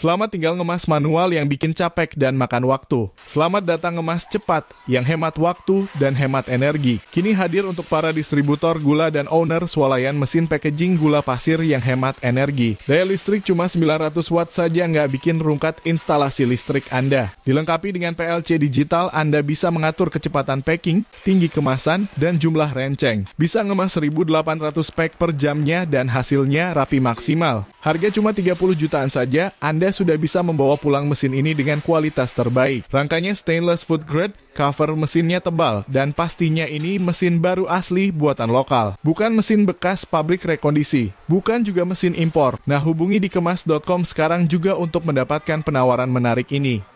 Selamat tinggal ngemas manual yang bikin capek dan makan waktu. Selamat datang ngemas cepat yang hemat waktu dan hemat energi. Kini hadir untuk para distributor gula dan owner swalayan mesin packaging gula pasir yang hemat energi. Daya listrik cuma 900 watt saja nggak bikin rungkat instalasi listrik Anda. Dilengkapi dengan PLC digital, Anda bisa mengatur kecepatan packing, tinggi kemasan, dan jumlah renceng. Bisa ngemas 1800 pack per jamnya dan hasilnya rapi maksimal. Harga cuma 30 jutaan saja, Anda sudah bisa membawa pulang mesin ini dengan kualitas terbaik. Rangkanya stainless food grade, cover mesinnya tebal, dan pastinya ini mesin baru asli buatan lokal. Bukan mesin bekas pabrik rekondisi, bukan juga mesin impor. Nah, hubungi di kemas.com sekarang juga untuk mendapatkan penawaran menarik ini.